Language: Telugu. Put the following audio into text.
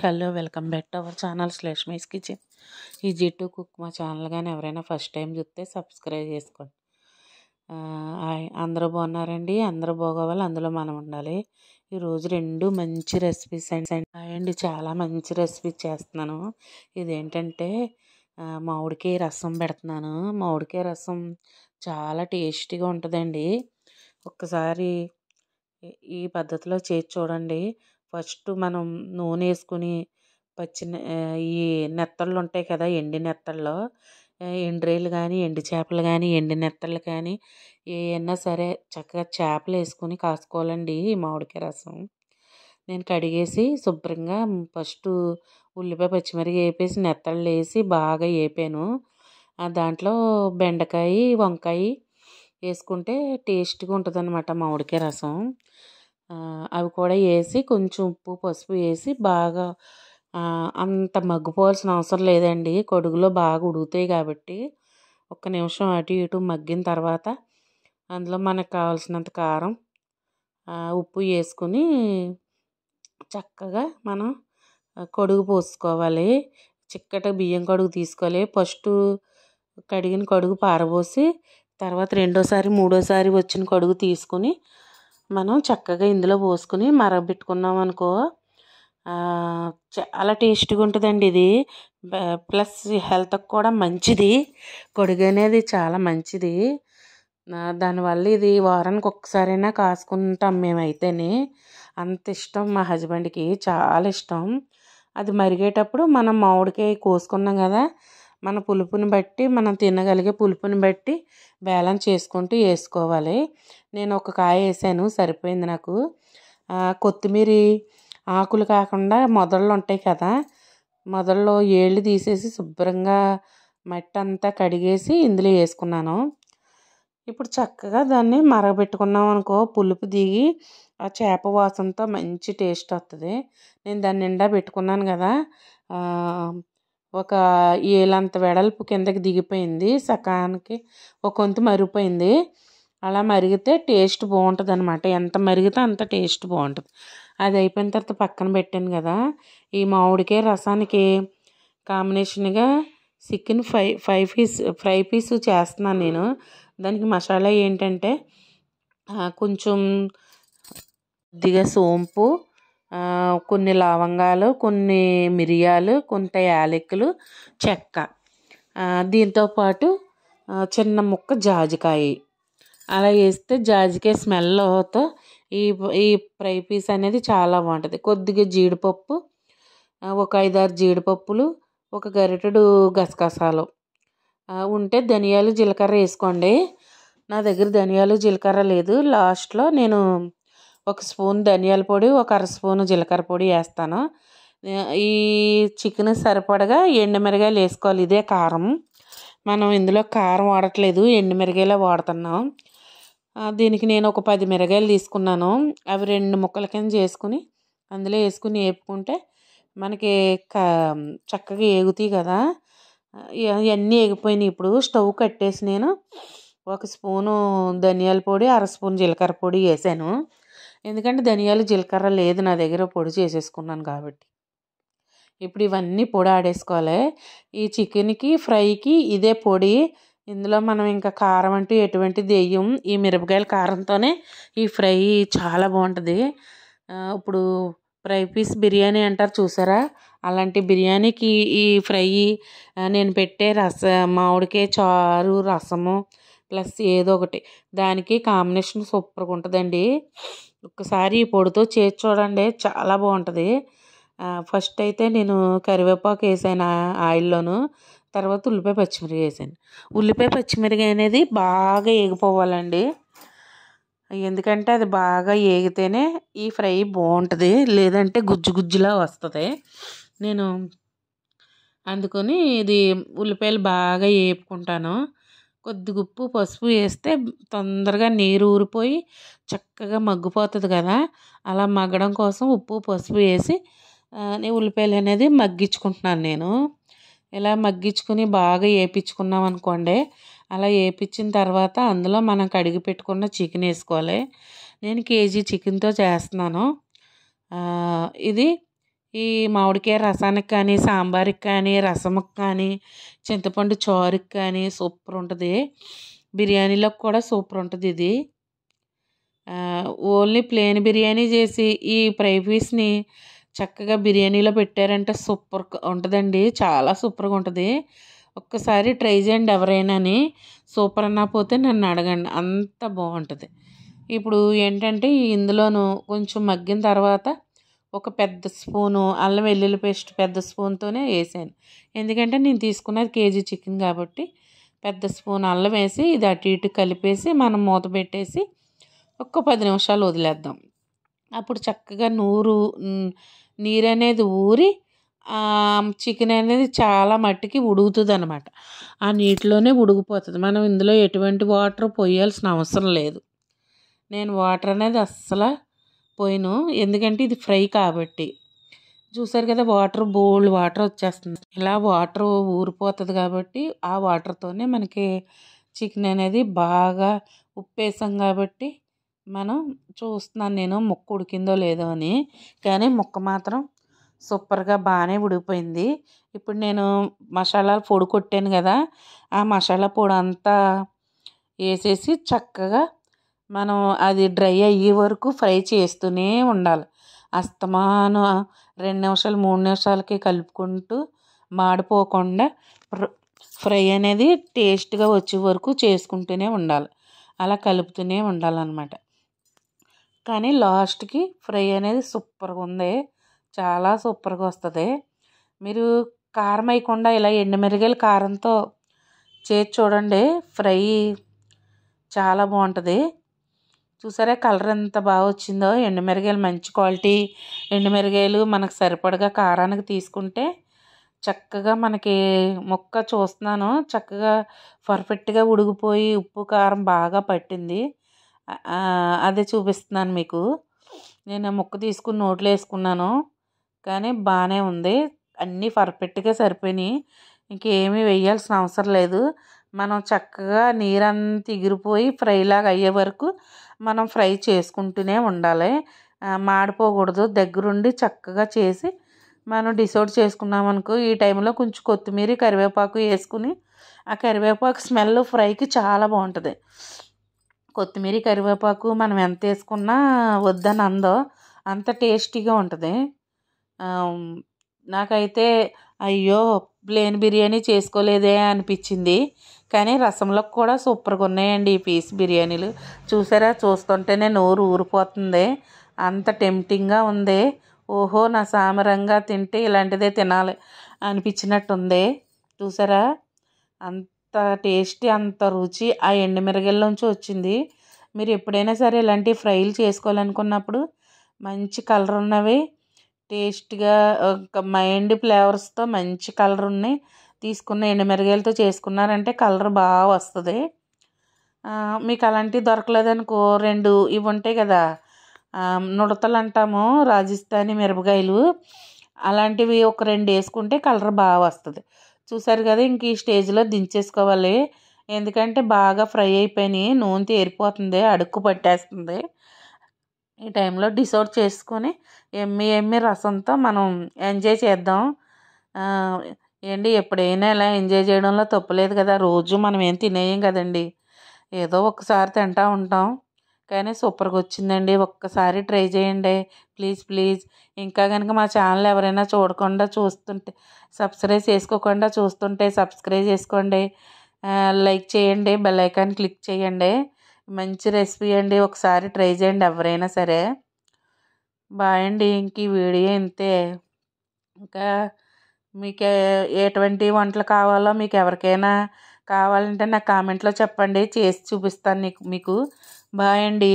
hello welcome back to our channel Shleshmi's kitchen ఈ జిట్టు కుక్ మా ఛానల్ కానీ ఎవరైనా ఫస్ట్ టైం చూస్తే సబ్స్క్రైబ్ చేసుకోండి అందరూ బాగున్నారండి అందరూ బాగోవాలి అందులో మనం ఉండాలి ఈరోజు రెండు మంచి రెసిపీస్ అండి చాలా మంచి రెసిపీ చేస్తున్నాను ఇదేంటంటే మామిడికాయ రసం పెడుతున్నాను మామిడికాయ రసం చాలా టేస్టీగా ఉంటుందండి ఒక్కసారి ఈ పద్ధతిలో చేసి చూడండి ఫస్ట్ మనం నూనె వేసుకుని పచ్చి ఈ నెత్తళ్ళు ఉంటాయి కదా ఎండి నెత్తళ్ళు ఎండ్రాయిలు కానీ ఎండు చేపలు కానీ ఎండి నెత్తళ్ళు కానీ ఏవైనా సరే చక్కగా చేపలు వేసుకుని కాసుకోవాలండి ఈ మామిడికాయ రసం నేను కడిగేసి శుభ్రంగా ఫస్ట్ ఉల్లిపాయ పచ్చిమిరపకాయ వేపేసి నెత్తళ్ళు వేసి బాగా వేపాను దాంట్లో బెండకాయ వంకాయ వేసుకుంటే టేస్ట్గా ఉంటుంది మామిడికాయ రసం అవి కూడా వేసి కొంచెం ఉప్పు పసుపు వేసి బాగా అంత మగ్గిపోవాల్సిన అవసరం లేదండి కొడుగులో బాగా ఉడుగుతాయి కాబట్టి ఒక్క నిమిషం అటు ఇటు మగ్గిన తర్వాత అందులో మనకు కావాల్సినంత కారం ఉప్పు వేసుకుని చక్కగా మనం కొడుగు పోసుకోవాలి చిక్కటి బియ్యం కొడుగు తీసుకోవాలి ఫస్ట్ కడిగిన కొడుగు పారబోసి తర్వాత రెండోసారి మూడోసారి వచ్చిన కొడుగు తీసుకుని మనం చక్కగా ఇందులో పోసుకుని మరగబెట్టుకున్నాం అనుకో చాలా టేస్టీగా ఉంటుందండి ఇది ప్లస్ హెల్త్కి కూడా మంచిది కొడుగు అనేది చాలా మంచిది దానివల్ల ఇది వారానికి ఒక్కసారైనా కాసుకుంటాం మేమైతే అంత ఇష్టం మా హస్బెండ్కి చాలా ఇష్టం అది మరిగేటప్పుడు మనం మామిడికాయ కోసుకున్నాం కదా మన పులుపుని బట్టి మనం తినగలిగే పులుపుని బట్టి బ్యాలెన్స్ చేసుకుంటూ వేసుకోవాలి నేను ఒక కాయ వేసాను సరిపోయింది నాకు కొత్తిమీర ఆకులు కాకుండా మొదళ్ళు ఉంటాయి కదా మొదల్లో ఏళ్ళు తీసేసి శుభ్రంగా మట్టి అంతా కడిగేసి ఇందులో వేసుకున్నాను ఇప్పుడు చక్కగా దాన్ని మరగబెట్టుకున్నాం అనుకో పులుపు దిగి ఆ చేప వాసనతో మంచి టేస్ట్ వస్తుంది నేను దాన్ని నిండా పెట్టుకున్నాను కదా ఒక ఏలంత వెడల్పు కిందకి దిగిపోయింది సకానికి ఒక వంతు మరిగిపోయింది అలా మరిగితే టేస్ట్ బాగుంటుంది అనమాట ఎంత మరిగితే అంత టేస్ట్ బాగుంటుంది అది అయిపోయిన తర్వాత పక్కన పెట్టాను కదా ఈ మామిడికాయ రసానికి కాంబినేషన్గా chicken fry fry piece fry piece చేస్తున్నాను నేను దానికి మసాలా ఏంటంటే కొంచెం దిగ సోంపు కొన్ని లవంగాలు కొన్ని మిరియాలు కొంత యాలకులు చెక్క దీంతోపాటు చిన్న ముక్క జాజికాయ అలా వేస్తే జాజికాయ స్మెల్తో ఈ ఈ ఫ్రై పీస్ అనేది చాలా బాగుంటుంది కొద్దిగా జీడిపప్పు ఒక ఐదారు జీడిపప్పులు ఒక గరిటెడు గసగసాలు ఉంటే ధనియాలు జీలకర్ర వేసుకోండి నా దగ్గర ధనియాలు జీలకర్ర లేదు లాస్ట్లో నేను ఒక స్పూన్ ధనియాల పొడి ఒక అర స్పూను జీలకర్ర పొడి వేస్తాను ఈ చికెన్ సరిపడగా ఎండుమిరగాయలు వేసుకోవాలి ఇదే కారం మనం ఇందులో కారం వాడట్లేదు ఎండుమిరగాయలే వాడుతున్నాం దీనికి నేను ఒక పది మిరగాయలు తీసుకున్నాను అవి రెండు ముక్కల కింద చేసుకుని అందులో వేసుకుని వేపుకుంటే మనకి చక్కగా ఏగుతాయి కదా ఇవన్నీ ఏగిపోయినాయి ఇప్పుడు స్టవ్ కట్టేసి నేను ఒక స్పూను ధనియాల పొడి అర స్పూన్ జీలకర్ర పొడి వేసాను ఎందుకంటే ధనియాలు జీలకర్ర లేదు నా దగ్గర పొడి చేసేసుకున్నాను కాబట్టి ఇప్పుడు ఇవన్నీ పొడి ఆడేసుకోవాలి ఈ చికెన్కి ఫ్రైకి ఇదే పొడి ఇందులో మనం ఇంకా కారం అంటూ ఎటువంటి దెయ్యం ఈ మిరపకాయల కారంతోనే ఈ ఫ్రై చాలా బాగుంటుంది ఇప్పుడు ఫ్రై పీస్ బిర్యానీ అంటారు చూసారా అలాంటి బిర్యానీకి ఈ ఫ్రై నేను పెట్టే రస మామిడికాయ చారు రసము ప్లస్ ఏదో ఒకటి దానికి కాంబినేషన్ సూపర్గా ఉంటుందండి ఒక్కసారి ఈ పొడితో చేసి చూడండి చాలా బాగుంటుంది ఫస్ట్ అయితే నేను కరివేపాకు వేసాను ఆయిల్లోను తర్వాత ఉల్లిపాయ పచ్చిమిరపకాయ వేసాను ఉల్లిపాయ పచ్చిమిరపకాయ అనేది బాగా ఏగిపోవాలండి ఎందుకంటే అది బాగా ఏగితేనే ఈ ఫ్రై బాగుంటుంది లేదంటే గుజ్జు గుజ్జులా వస్తుంది నేను అందుకొని ఇది ఉల్లిపాయలు బాగా వేపుకుంటాను కొద్దిగా ఉప్పు పసుపు వేస్తే తొందరగా నీరు ఊరిపోయి చక్కగా మగ్గిపోతుంది కదా అలా మగ్గడం కోసం ఉప్పు పసుపు వేసి ఉల్లిపాయలు అనేది మగ్గించుకుంటున్నాను నేను ఇలా మగ్గించుకుని బాగా వేయించుకున్నాం అనుకోండి అలా వేయించిన తర్వాత అందులో మనం కడిగి పెట్టుకున్న చికెన్ వేసుకోవాలి నేను కేజీ చికెన్తో చేస్తున్నాను ఇది ఈ మామిడికాయ రసానికి కానీ సాంబార్కి కానీ రసముకి కానీ చింతపండు చారుకి కానీ సూపర్ ఉంటుంది బిర్యానీలకు కూడా సూపర్ ఉంటుంది ఇది ఓన్లీ ప్లేన్ బిర్యానీ చేసి ఈ ఫ్రై పీస్ని చక్కగా బిర్యానీలో పెట్టారంటే సూపర్ ఉంటుందండి చాలా సూపర్గా ఉంటుంది ఒక్కసారి ట్రై చేయండి ఎవరైనాని సూపర్ అన్నా పోతే నన్ను అడగండి అంత బాగుంటుంది ఇప్పుడు ఏంటంటే ఇందులోనూ కొంచెం మగ్గిన తర్వాత ఒక పెద్ద స్పూను అల్లం వెల్లుల్లి పేస్ట్ పెద్ద స్పూన్తోనే వేసాను ఎందుకంటే నేను తీసుకున్నది కేజీ చికెన్ కాబట్టి పెద్ద స్పూన్ అల్లం వేసి ఇది అటు ఇటు కలిపేసి మనం మూత పెట్టేసి ఒక్క పది నిమిషాలు వదిలేద్దాం అప్పుడు చక్కగా నూరు నీరు అనేది ఊరి చికెన్ అనేది చాలా మట్టికి ఉడుగుతుంది అనమాట ఆ నీటిలోనే ఉడిగిపోతుంది మనం ఇందులో ఎటువంటి వాటర్ పోయాల్సిన అవసరం లేదు నేను వాటర్ అనేది అస్సలు పోయాను ఎందుకంటే ఇది ఫ్రై కాబట్టి చూసారు కదా వాటర్ బోల్డ్ వాటర్ వచ్చేస్తుంది ఇలా వాటర్ ఊరిపోతుంది కాబట్టి ఆ వాటర్తోనే మనకి చికెన్ అనేది బాగా ఉప్పేసాం కాబట్టి మనం చూస్తున్నాను నేను ముక్క ఉడికిందో లేదో అని కానీ ముక్క మాత్రం సూపర్గా బాగానే ఉడికిపోయింది ఇప్పుడు నేను మసాలాలు పొడి కొట్టాను కదా ఆ మసాలా పొడి అంతా వేసేసి చక్కగా మనం అది డ్రై అయ్యే వరకు ఫ్రై చేస్తూనే ఉండాలి అస్తమాన రెండు నిమిషాలు మూడు నిమిషాలకి కలుపుకుంటూ మాడిపోకుండా ఫ్రై అనేది టేస్ట్గా వచ్చే వరకు చేసుకుంటూనే ఉండాలి అలా కలుపుతూనే ఉండాలన్నమాట కానీ లాస్ట్కి ఫ్రై అనేది సూపర్గా ఉంది చాలా సూపర్గా వస్తుంది మీరు కారం అయ్యకుండా ఇలా ఎండుమిరగాయలు కారంతో చేసి చూడండి ఫ్రై చాలా బాగుంటుంది చూసారా కలర్ ఎంత బాగా వచ్చిందో మిరగాయలు మంచి క్వాలిటీ మిరగాయలు మనకు సరిపడగా కారానికి తీసుకుంటే చక్కగా మనకి మొక్క చూస్తున్నాను చక్కగా పర్ఫెక్ట్గా ఉడిగిపోయి ఉప్పు కారం బాగా పట్టింది అదే చూపిస్తున్నాను మీకు నేను మొక్క తీసుకుని నోట్లో వేసుకున్నాను కానీ బాగానే ఉంది అన్నీ పర్ఫెక్ట్గా సరిపోయినాయి ఇంకేమీ వేయాల్సిన అవసరం లేదు మనం చక్కగా నీరంతా ఎగిరిపోయి ఫ్రైలాగా అయ్యే వరకు మనం ఫ్రై చేసుకుంటూనే ఉండాలి మాడిపోకూడదు దగ్గరుండి చక్కగా చేసి మనం డిసైడ్ చేసుకున్నాం అనుకో ఈ టైంలో కొంచెం కొత్తిమీర కరివేపాకు వేసుకుని ఆ కరివేపాకు స్మెల్ ఫ్రైకి చాలా బాగుంటుంది కొత్తిమీర కరివేపాకు మనం ఎంత వేసుకున్నా వద్దని అందో అంత టేస్టీగా ఉంటుంది నాకైతే అయ్యో ప్లేన్ బిర్యానీ చేసుకోలేదే అనిపించింది కానీ రసంలో కూడా సూపర్గా ఉన్నాయండి ఈ పీస్ బిర్యానీలు చూసారా చూస్తుంటేనే నోరు ఊరిపోతుంది అంత టెంప్టింగ్గా ఉంది ఓహో నా సామరంగా తింటే ఇలాంటిదే తినాలి అనిపించినట్టుంది చూసారా అంత టేస్టీ అంత రుచి ఆ ఎండుమిరగల్లోంచి వచ్చింది మీరు ఎప్పుడైనా సరే ఇలాంటి ఫ్రైలు చేసుకోవాలనుకున్నప్పుడు మంచి కలర్ ఉన్నవి టేస్ట్గా మైండ్ ఫ్లేవర్స్తో మంచి కలర్ ఉన్నాయి తీసుకున్న ఎండుమిరగాయలతో చేసుకున్నారంటే కలర్ బాగా వస్తుంది మీకు అలాంటివి దొరకలేదనుకో రెండు ఇవి ఉంటాయి కదా నుడతలు అంటాము రాజస్థానీ మిరపకాయలు అలాంటివి ఒక రెండు వేసుకుంటే కలర్ బాగా వస్తుంది చూసారు కదా ఇంక ఈ స్టేజ్లో దించేసుకోవాలి ఎందుకంటే బాగా ఫ్రై అయిపోయినాయి నూనె తేరిపోతుంది అడుక్కు పట్టేస్తుంది ఈ టైంలో డిసోర్ చేసుకొని ఎమ్మి ఎమ్మి రసంతో మనం ఎంజాయ్ చేద్దాం ఏంటి ఎప్పుడైనా ఇలా ఎంజాయ్ చేయడంలో తప్పులేదు కదా రోజు మనం ఏం తినేయం కదండి ఏదో ఒకసారి తింటూ ఉంటాం కానీ సూపర్గా వచ్చిందండి ఒక్కసారి ట్రై చేయండి ప్లీజ్ ప్లీజ్ ఇంకా కనుక మా ఛానల్ ఎవరైనా చూడకుండా చూస్తుంటే సబ్స్క్రైబ్ చేసుకోకుండా చూస్తుంటే సబ్స్క్రైబ్ చేసుకోండి లైక్ చేయండి బెల్ ఐకాన్ క్లిక్ చేయండి మంచి రెసిపీ అండి ఒకసారి ట్రై చేయండి ఎవరైనా సరే బాయ్ ఇంక ఈ వీడియో ఇంతే ఇంకా మీకు ఎటువంటి వంటలు కావాలో మీకు ఎవరికైనా కావాలంటే నాకు కామెంట్లో చెప్పండి చేసి చూపిస్తాను నీకు మీకు బాయ్ అండి